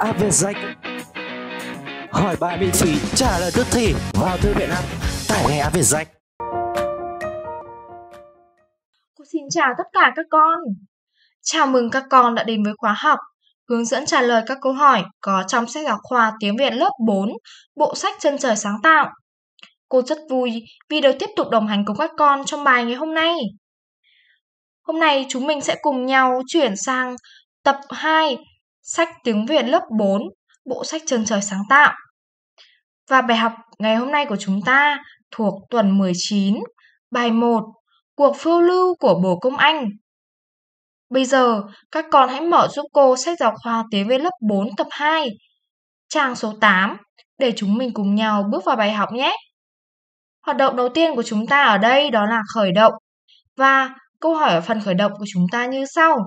app về danh Hỏi bài miễn phí trả lời tức thì vào thư viện app tải ngay app về danh Cô xin chào tất cả các con Chào mừng các con đã đến với khóa học hướng dẫn trả lời các câu hỏi có trong sách giáo khoa tiếng Việt lớp 4, bộ sách chân trời sáng tạo. Cô rất vui vì được tiếp tục đồng hành cùng các con trong bài ngày hôm nay. Hôm nay chúng mình sẽ cùng nhau chuyển sang tập 2 sách tiếng Việt lớp 4, bộ sách Trường Trời Sáng Tạo. Và bài học ngày hôm nay của chúng ta thuộc tuần 19, bài 1, Cuộc phiêu lưu của Bồ Công Anh. Bây giờ, các con hãy mở giúp cô sách giáo khoa tiếng Việt lớp 4 tập 2, trang số 8, để chúng mình cùng nhau bước vào bài học nhé. Hoạt động đầu tiên của chúng ta ở đây đó là khởi động. Và câu hỏi ở phần khởi động của chúng ta như sau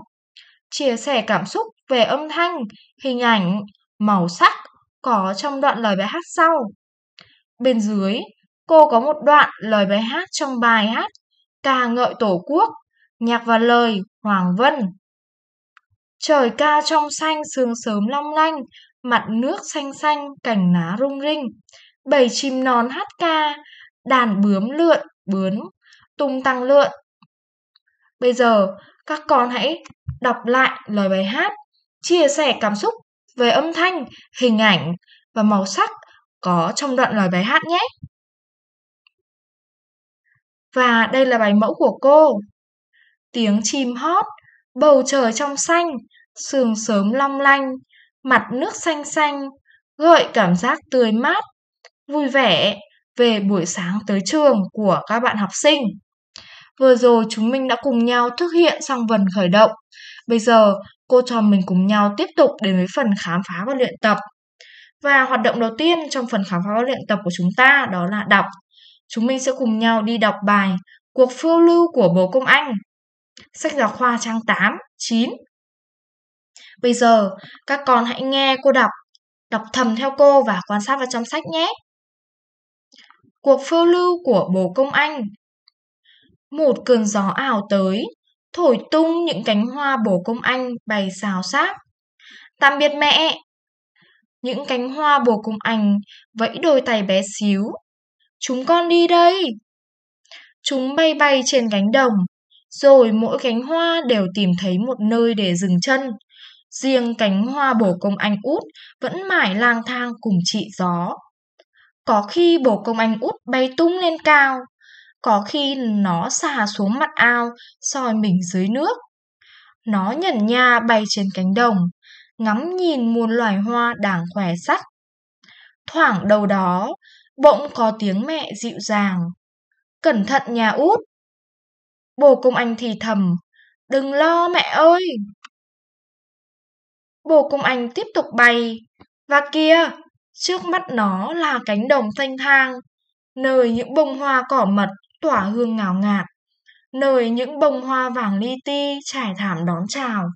chia sẻ cảm xúc về âm thanh, hình ảnh, màu sắc có trong đoạn lời bài hát sau. Bên dưới, cô có một đoạn lời bài hát trong bài hát Ca ngợi Tổ quốc, nhạc và lời Hoàng Vân. Trời cao trong xanh sương sớm long lanh, mặt nước xanh xanh cành lá rung rinh. Bầy chim non hát ca, đàn bướm lượn, bướn, tung tăng lượn. Bây giờ, các con hãy đọc lại lời bài hát, chia sẻ cảm xúc về âm thanh, hình ảnh và màu sắc có trong đoạn lời bài hát nhé. Và đây là bài mẫu của cô. Tiếng chim hót, bầu trời trong xanh, sương sớm long lanh, mặt nước xanh xanh, gợi cảm giác tươi mát, vui vẻ về buổi sáng tới trường của các bạn học sinh. Vừa rồi chúng mình đã cùng nhau thực hiện xong vần khởi động Bây giờ, cô trò mình cùng nhau tiếp tục đến với phần khám phá và luyện tập. Và hoạt động đầu tiên trong phần khám phá và luyện tập của chúng ta đó là đọc. Chúng mình sẽ cùng nhau đi đọc bài Cuộc phiêu lưu của bố công anh, sách giáo khoa trang 8, 9. Bây giờ, các con hãy nghe cô đọc, đọc thầm theo cô và quan sát vào trong sách nhé. Cuộc phiêu lưu của bố công anh Một cơn gió ảo tới, thổi tung những cánh hoa bổ công anh bày xào xác. Tạm biệt mẹ! Những cánh hoa bổ công anh vẫy đôi tay bé xíu. Chúng con đi đây! Chúng bay bay trên cánh đồng, rồi mỗi cánh hoa đều tìm thấy một nơi để dừng chân. Riêng cánh hoa bổ công anh út vẫn mãi lang thang cùng chị gió. Có khi bổ công anh út bay tung lên cao, có khi nó xà xuống mặt ao, soi mình dưới nước. Nó nhẩn nha bay trên cánh đồng, ngắm nhìn muôn loài hoa đang khỏe sắc Thoảng đầu đó, bỗng có tiếng mẹ dịu dàng. Cẩn thận nhà út. Bồ công anh thì thầm, đừng lo mẹ ơi. Bồ công anh tiếp tục bay, và kia, trước mắt nó là cánh đồng thanh thang, nơi những bông hoa cỏ mật tỏa hương ngào ngạt. Nơi những bông hoa vàng li ti trải thảm đón chào.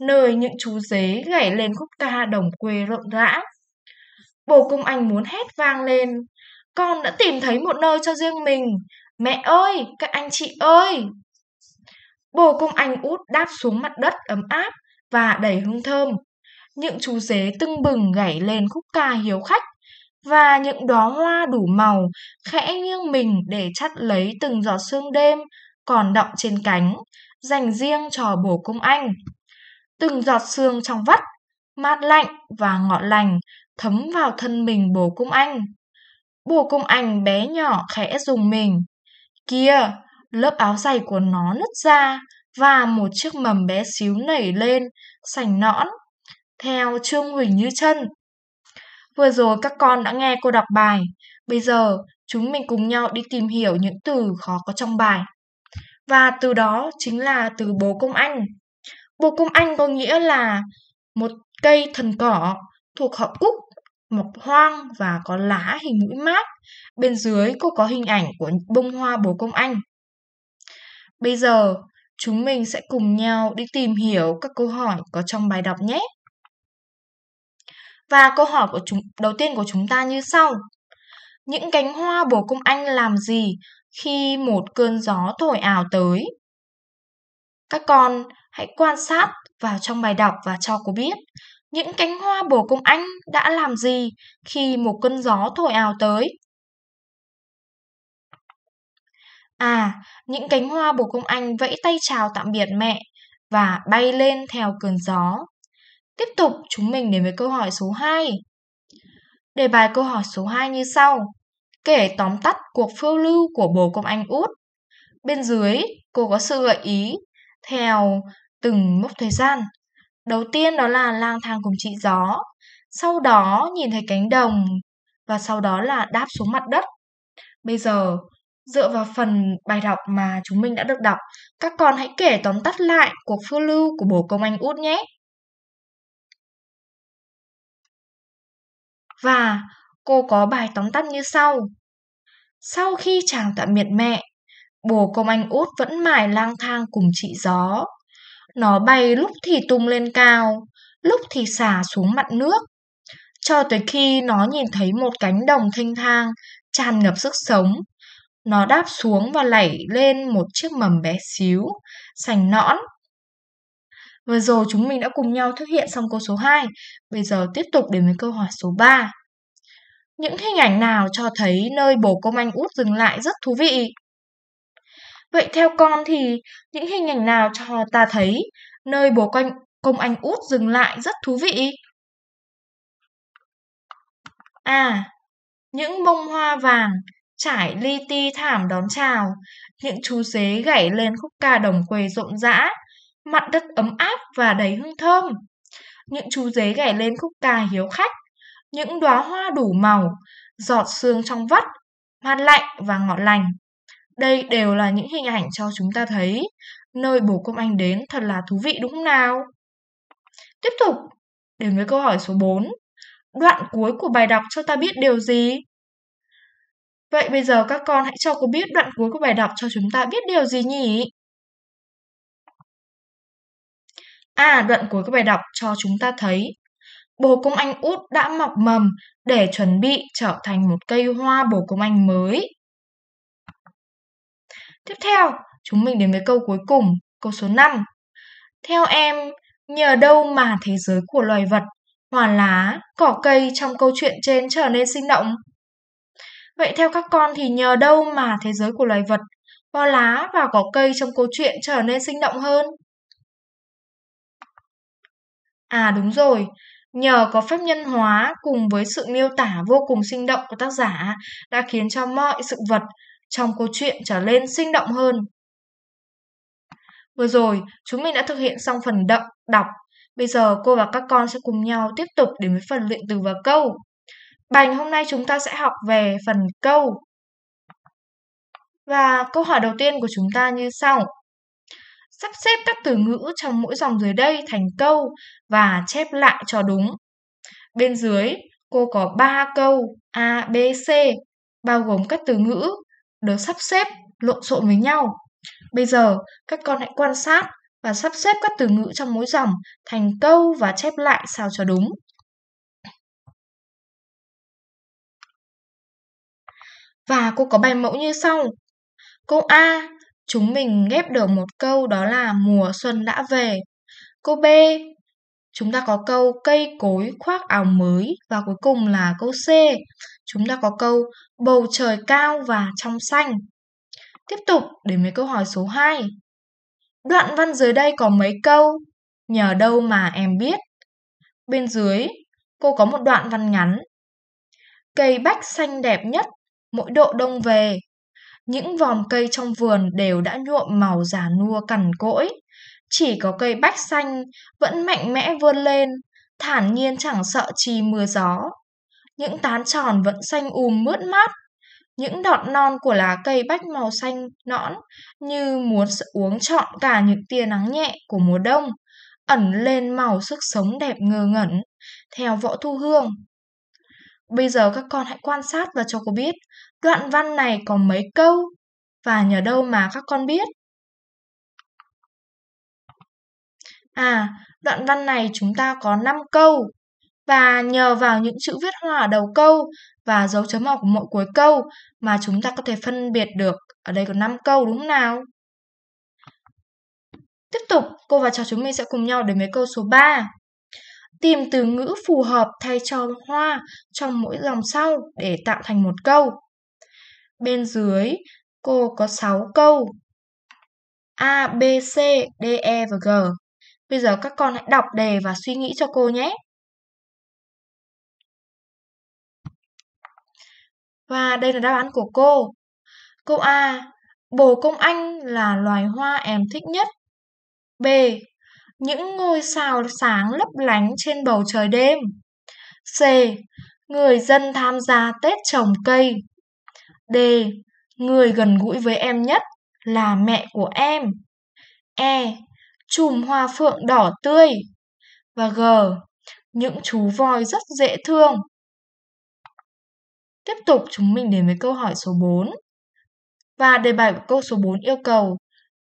Nơi những chú dế gảy lên khúc ca đồng quê rộn rã. Bồ công anh muốn hét vang lên. Con đã tìm thấy một nơi cho riêng mình. Mẹ ơi, các anh chị ơi! Bồ công anh út đáp xuống mặt đất ấm áp và đầy hương thơm. Những chú dế tưng bừng gảy lên khúc ca hiếu khách và những đóa hoa đủ màu khẽ nghiêng mình để chắt lấy từng giọt sương đêm còn đọng trên cánh, dành riêng cho bổ công anh. Từng giọt sương trong vắt, mát lạnh và ngọt lành thấm vào thân mình bổ công anh. bổ công anh bé nhỏ khẽ dùng mình. Kia, lớp áo dày của nó nứt ra và một chiếc mầm bé xíu nảy lên, sành nõn, theo Trương Huỳnh như chân Vừa rồi các con đã nghe cô đọc bài, bây giờ chúng mình cùng nhau đi tìm hiểu những từ khó có trong bài. Và từ đó chính là từ bố công anh. Bố công anh có nghĩa là một cây thần cỏ thuộc họ cúc, mọc hoang và có lá hình mũi mát. Bên dưới cô có hình ảnh của bông hoa bố công anh. Bây giờ, chúng mình sẽ cùng nhau đi tìm hiểu các câu hỏi có trong bài đọc nhé. Và câu hỏi của chúng đầu tiên của chúng ta như sau. Những cánh hoa bổ công anh làm gì khi một cơn gió thổi ảo tới? Các con hãy quan sát vào trong bài đọc và cho cô biết những cánh hoa bổ công anh đã làm gì khi một cơn gió thổi ảo tới. À, những cánh hoa bổ công anh vẫy tay chào tạm biệt mẹ và bay lên theo cơn gió. Tiếp tục, chúng mình đến với câu hỏi số 2. Đề bài câu hỏi số 2 như sau. Kể tóm tắt cuộc phiêu lưu của bồ công anh út. Bên dưới, cô có sự gợi ý theo từng mốc thời gian. Đầu tiên đó là lang thang cùng chị gió, sau đó nhìn thấy cánh đồng và sau đó là đáp xuống mặt đất. Bây giờ, dựa vào phần bài đọc mà chúng mình đã được đọc, các con hãy kể tóm tắt lại cuộc phiêu lưu của bồ công anh út nhé. và cô có bài tóm tắt như sau. Sau khi chàng tạm biệt mẹ, bồ công anh út vẫn mải lang thang cùng chị gió. Nó bay lúc thì tung lên cao, lúc thì xả xuống mặt nước. Cho tới khi nó nhìn thấy một cánh đồng thanh thang, tràn ngập sức sống. Nó đáp xuống và lẩy lên một chiếc mầm bé xíu, sành nõn Vừa rồi chúng mình đã cùng nhau thực hiện xong câu số 2, bây giờ tiếp tục đến với câu hỏi số 3. Những hình ảnh nào cho thấy nơi bồ công anh út dừng lại rất thú vị? Vậy theo con thì những hình ảnh nào cho ta thấy nơi bồ công, công anh út dừng lại rất thú vị? À, những bông hoa vàng trải li ti thảm đón chào, những chú dế gảy lên khúc ca đồng quê rộn rã, mặt đất ấm áp và đầy hương thơm. Những chú dế gảy lên khúc ca hiếu khách, những đóa hoa đủ màu, giọt sương trong vắt, mát lạnh và ngọt lành. Đây đều là những hình ảnh cho chúng ta thấy nơi bổ công anh đến thật là thú vị đúng không nào? Tiếp tục, đến với câu hỏi số 4. Đoạn cuối của bài đọc cho ta biết điều gì? Vậy bây giờ các con hãy cho cô biết đoạn cuối của bài đọc cho chúng ta biết điều gì nhỉ? À, đoạn cuối các bài đọc cho chúng ta thấy bồ công anh út đã mọc mầm để chuẩn bị trở thành một cây hoa bồ công anh mới. Tiếp theo, chúng mình đến với câu cuối cùng, câu số 5. Theo em, nhờ đâu mà thế giới của loài vật, hoa lá, cỏ cây trong câu chuyện trên trở nên sinh động? Vậy theo các con thì nhờ đâu mà thế giới của loài vật, hoa lá và cỏ cây trong câu chuyện trở nên sinh động hơn? À đúng rồi, nhờ có phép nhân hóa cùng với sự miêu tả vô cùng sinh động của tác giả đã khiến cho mọi sự vật trong câu chuyện trở lên sinh động hơn. Vừa rồi, chúng mình đã thực hiện xong phần đọc đọc. Bây giờ cô và các con sẽ cùng nhau tiếp tục đến với phần luyện từ và câu. Bài hôm nay chúng ta sẽ học về phần câu. Và câu hỏi đầu tiên của chúng ta như sau sắp xếp các từ ngữ trong mỗi dòng dưới đây thành câu và chép lại cho đúng. Bên dưới, cô có 3 câu A, B, C, bao gồm các từ ngữ được sắp xếp lộn xộn với nhau. Bây giờ, các con hãy quan sát và sắp xếp các từ ngữ trong mỗi dòng thành câu và chép lại sao cho đúng. Và cô có bài mẫu như sau. Câu A Chúng mình ghép được một câu đó là mùa xuân đã về. cô B, chúng ta có câu cây cối khoác áo mới và cuối cùng là câu C. Chúng ta có câu bầu trời cao và trong xanh. Tiếp tục đến với câu hỏi số 2. Đoạn văn dưới đây có mấy câu? Nhờ đâu mà em biết? Bên dưới, cô có một đoạn văn ngắn. Cây bách xanh đẹp nhất, mỗi độ đông về, những vòm cây trong vườn đều đã nhuộm màu già nua cằn cỗi. Chỉ có cây bách xanh vẫn mạnh mẽ vươn lên, thản nhiên chẳng sợ chi mưa gió. Những tán tròn vẫn xanh um mướt mát. Những đọt non của lá cây bách màu xanh nõn như muốn uống trọn cả những tia nắng nhẹ của mùa đông, ẩn lên màu sức sống đẹp ngơ ngẩn, theo võ thu hương. Bây giờ các con hãy quan sát và cho cô biết Đoạn văn này có mấy câu và nhờ đâu mà các con biết? À, đoạn văn này chúng ta có 5 câu và nhờ vào những chữ viết hoa ở đầu câu và dấu chấm hỏi của mỗi cuối câu mà chúng ta có thể phân biệt được ở đây có 5 câu đúng không nào? Tiếp tục, cô và trò chúng mình sẽ cùng nhau đến với câu số 3. Tìm từ ngữ phù hợp thay cho hoa trong mỗi dòng sau để tạo thành một câu. Bên dưới cô có 6 câu. A, B, C, D, E và G. Bây giờ các con hãy đọc đề và suy nghĩ cho cô nhé. Và đây là đáp án của cô. Câu A. Bồ công anh là loài hoa em thích nhất. B. Những ngôi sao sáng lấp lánh trên bầu trời đêm. C. Người dân tham gia Tết trồng cây D. Người gần gũi với em nhất là mẹ của em. E. Chùm hoa phượng đỏ tươi. Và G. Những chú voi rất dễ thương. Tiếp tục chúng mình đến với câu hỏi số 4. Và đề bài của câu số 4 yêu cầu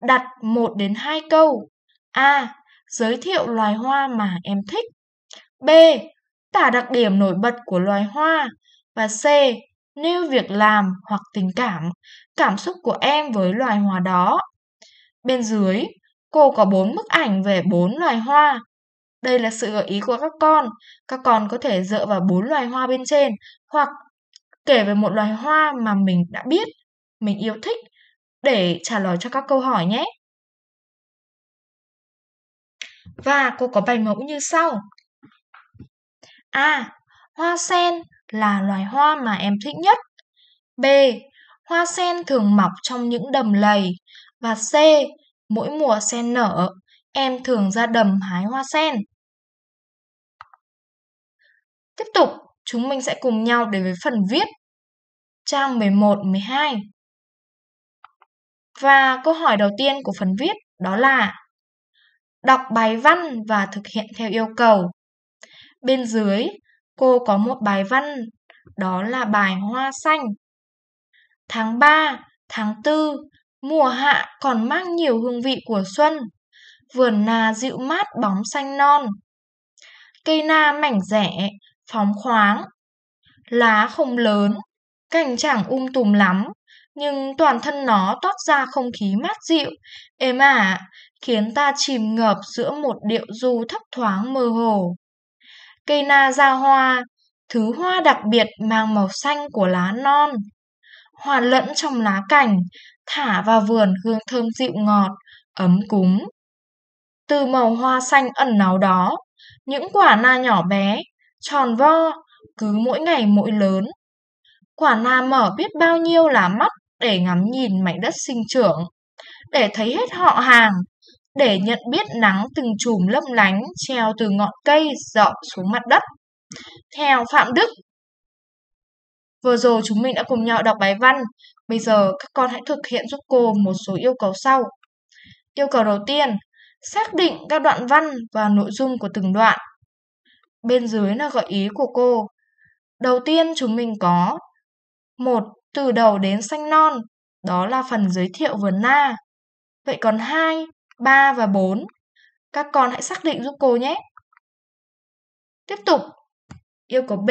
đặt 1 đến 2 câu. A. Giới thiệu loài hoa mà em thích. B. Tả đặc điểm nổi bật của loài hoa. Và C nêu việc làm hoặc tình cảm, cảm xúc của em với loài hoa đó. Bên dưới, cô có bốn bức ảnh về bốn loài hoa. Đây là sự gợi ý của các con. Các con có thể dựa vào bốn loài hoa bên trên hoặc kể về một loài hoa mà mình đã biết, mình yêu thích để trả lời cho các câu hỏi nhé. Và cô có bài mẫu như sau. A. Hoa sen là loài hoa mà em thích nhất? B. Hoa sen thường mọc trong những đầm lầy. Và C. Mỗi mùa sen nở, em thường ra đầm hái hoa sen. Tiếp tục, chúng mình sẽ cùng nhau đến với phần viết. Trang 11, 12. Và câu hỏi đầu tiên của phần viết đó là Đọc bài văn và thực hiện theo yêu cầu. Bên dưới Cô có một bài văn, đó là bài Hoa Xanh. Tháng 3, tháng 4, mùa hạ còn mang nhiều hương vị của xuân. Vườn nà dịu mát bóng xanh non. Cây na mảnh rẻ, phóng khoáng. Lá không lớn, cành chẳng um tùm lắm, nhưng toàn thân nó toát ra không khí mát dịu, êm ả, à, khiến ta chìm ngập giữa một điệu du thấp thoáng mơ hồ cây na ra hoa, thứ hoa đặc biệt mang màu xanh của lá non. Hòa lẫn trong lá cảnh, thả vào vườn hương thơm dịu ngọt, ấm cúng. Từ màu hoa xanh ẩn náu đó, những quả na nhỏ bé, tròn vo, cứ mỗi ngày mỗi lớn. Quả na mở biết bao nhiêu là mắt để ngắm nhìn mảnh đất sinh trưởng, để thấy hết họ hàng, để nhận biết nắng từng chùm lấp lánh treo từ ngọn cây dọi xuống mặt đất. Theo Phạm Đức, vừa rồi chúng mình đã cùng nhau đọc bài văn, bây giờ các con hãy thực hiện giúp cô một số yêu cầu sau. Yêu cầu đầu tiên, xác định các đoạn văn và nội dung của từng đoạn. Bên dưới là gợi ý của cô. Đầu tiên chúng mình có một Từ đầu đến xanh non, đó là phần giới thiệu vườn na. Vậy còn hai 3 và 4. Các con hãy xác định giúp cô nhé. Tiếp tục, yêu cầu B.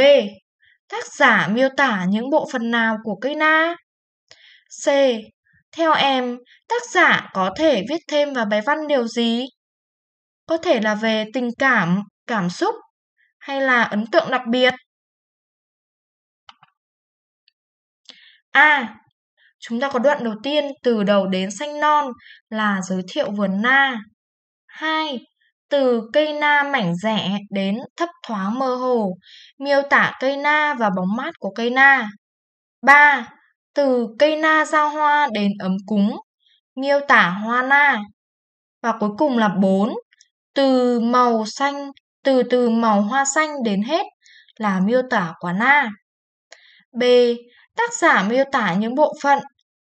Tác giả miêu tả những bộ phận nào của cây na? C. Theo em, tác giả có thể viết thêm vào bài văn điều gì? Có thể là về tình cảm, cảm xúc hay là ấn tượng đặc biệt. A. Chúng ta có đoạn đầu tiên từ đầu đến xanh non là giới thiệu vườn na. 2. Từ cây na mảnh rẻ đến thấp thoáng mơ hồ, miêu tả cây na và bóng mát của cây na. 3. Từ cây na ra hoa đến ấm cúng, miêu tả hoa na. Và cuối cùng là 4. Từ màu xanh, từ từ màu hoa xanh đến hết là miêu tả quả na. B. Tác giả miêu tả những bộ phận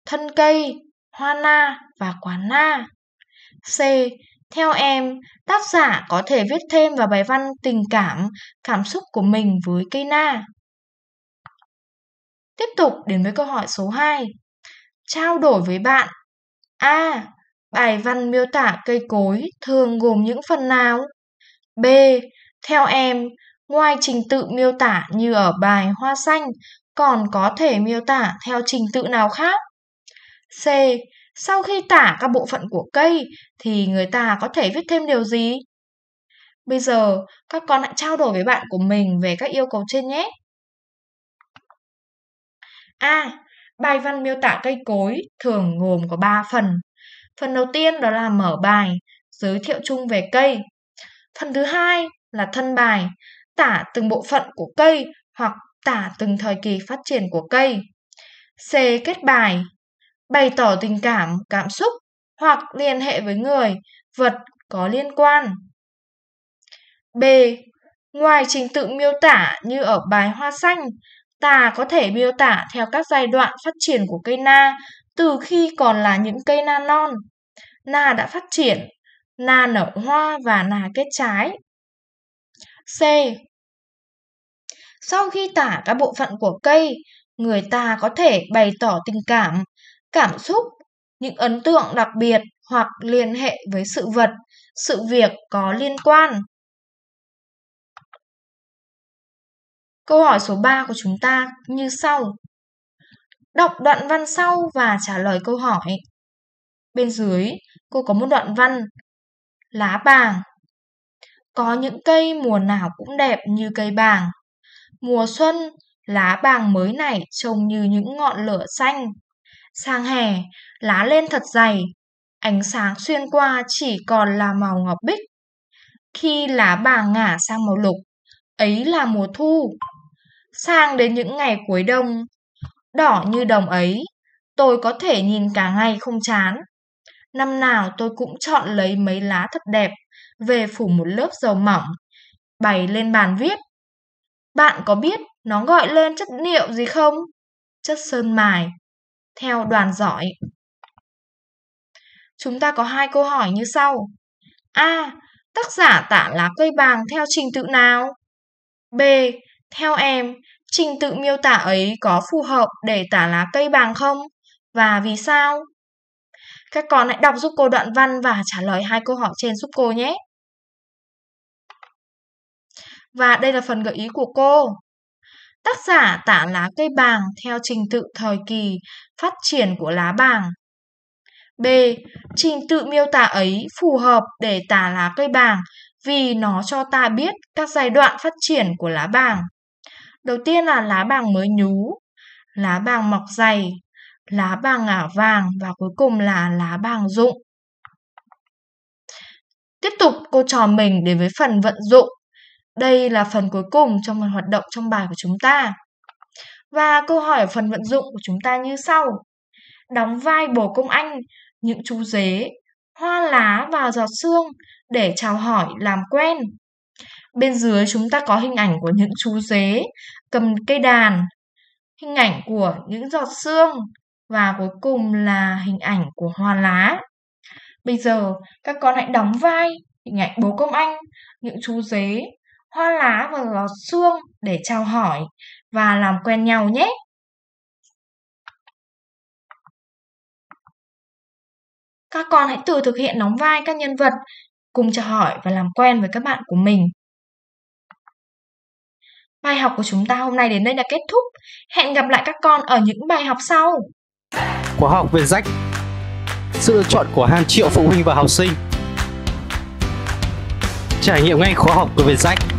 thân cây, hoa na và quả na. C. Theo em, tác giả có thể viết thêm vào bài văn tình cảm, cảm xúc của mình với cây na. Tiếp tục đến với câu hỏi số 2. Trao đổi với bạn. A. Bài văn miêu tả cây cối thường gồm những phần nào? B. Theo em, ngoài trình tự miêu tả như ở bài hoa xanh, còn có thể miêu tả theo trình tự nào khác? C. Sau khi tả các bộ phận của cây thì người ta có thể viết thêm điều gì? Bây giờ, các con hãy trao đổi với bạn của mình về các yêu cầu trên nhé. A. Bài văn miêu tả cây cối thường gồm có 3 phần. Phần đầu tiên đó là mở bài, giới thiệu chung về cây. Phần thứ hai là thân bài, tả từng bộ phận của cây hoặc tả từng thời kỳ phát triển của cây. C. Kết bài, bày tỏ tình cảm, cảm xúc hoặc liên hệ với người, vật có liên quan. B. Ngoài trình tự miêu tả như ở bài hoa xanh, ta có thể miêu tả theo các giai đoạn phát triển của cây na từ khi còn là những cây na non. Na đã phát triển, na nở hoa và na kết trái. C. Sau khi tả các bộ phận của cây, người ta có thể bày tỏ tình cảm, cảm xúc, những ấn tượng đặc biệt hoặc liên hệ với sự vật, sự việc có liên quan. Câu hỏi số 3 của chúng ta như sau. Đọc đoạn văn sau và trả lời câu hỏi. Bên dưới, cô có một đoạn văn. Lá bàng. Có những cây mùa nào cũng đẹp như cây bàng. Mùa xuân, lá bàng mới này trông như những ngọn lửa xanh Sang hè, lá lên thật dày, ánh sáng xuyên qua chỉ còn là màu ngọc bích. Khi lá bà ngả sang màu lục, ấy là mùa thu. Sang đến những ngày cuối đông, đỏ như đồng ấy, tôi có thể nhìn cả ngày không chán. Năm nào tôi cũng chọn lấy mấy lá thật đẹp, về phủ một lớp dầu mỏng, bày lên bàn viết. Bạn có biết nó gọi lên chất liệu gì không? Chất sơn mài, theo đoàn giỏi. Chúng ta có hai câu hỏi như sau. A. Tác giả tả lá cây bàng theo trình tự nào? B. Theo em, trình tự miêu tả ấy có phù hợp để tả lá cây bàng không? Và vì sao? Các con hãy đọc giúp cô đoạn văn và trả lời hai câu hỏi trên giúp cô nhé. Và đây là phần gợi ý của cô. Tác giả tả lá cây bàng theo trình tự thời kỳ phát triển của lá bàng. B. Trình tự miêu tả ấy phù hợp để tả lá cây bàng vì nó cho ta biết các giai đoạn phát triển của lá bàng. Đầu tiên là lá bàng mới nhú, lá bàng mọc dày, lá bàng ngả vàng và cuối cùng là lá bàng rụng. Tiếp tục cô trò mình đến với phần vận dụng. Đây là phần cuối cùng trong phần hoạt động trong bài của chúng ta. Và câu hỏi ở phần vận dụng của chúng ta như sau. Đóng vai bồ công anh, những chú dế, hoa lá và giọt xương để chào hỏi làm quen. Bên dưới chúng ta có hình ảnh của những chú dế cầm cây đàn, hình ảnh của những giọt xương và cuối cùng là hình ảnh của hoa lá. Bây giờ các con hãy đóng vai hình ảnh bố công anh, những chú dế hoa lá và gọt xương để chào hỏi và làm quen nhau nhé. Các con hãy tự thực hiện đóng vai các nhân vật, cùng chào hỏi và làm quen với các bạn của mình. Bài học của chúng ta hôm nay đến đây là kết thúc. Hẹn gặp lại các con ở những bài học sau. Khóa học về rách Sự lựa chọn của hàng triệu phụ huynh và học sinh Trải nghiệm ngay khóa học của Việt Rách